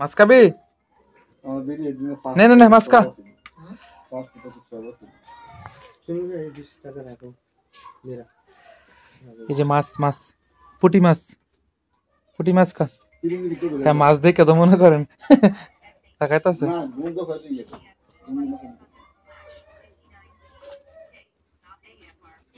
मस्का भी नहीं नहीं नहीं मस्का ये जो मास मास पुटी मास पुटी मास का है मास देख के तो मुन्ना करें तकाता से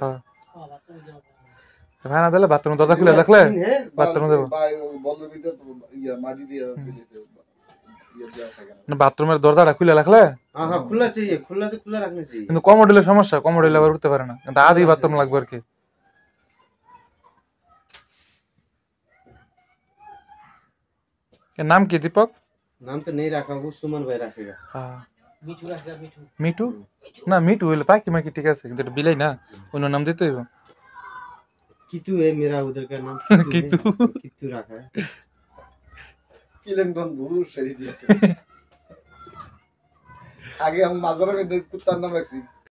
হ্যাঁ দিলে হ্যাঁ, বাথরুম দরজা খুলে হ্যাঁ, রাখলে হ্যাঁ, বাথরুম দেবো ইয়ে বাথরুমের দরজাটা খুলে রাখলে কিন্তু হলে সমস্যা কমোড আবার উঠতে পারে না কিন্তু আদি বাথরুম লাগবে আর কি নাম কি দীপক নাম তো নেই রাখা সুমন ভাই রাখেগা মিঠু না মিঠু হইলো পাখি মাখি ঠিক আছে কিন্তু বিলাই না অন্য নাম দিতে হইব কিতু है मेरा उधर का नाम কিতু कितु रखा है কিলেনটন গুরু দিতে আগে আমি মাজরা মধ্যে কুত্তার নাম রাখছি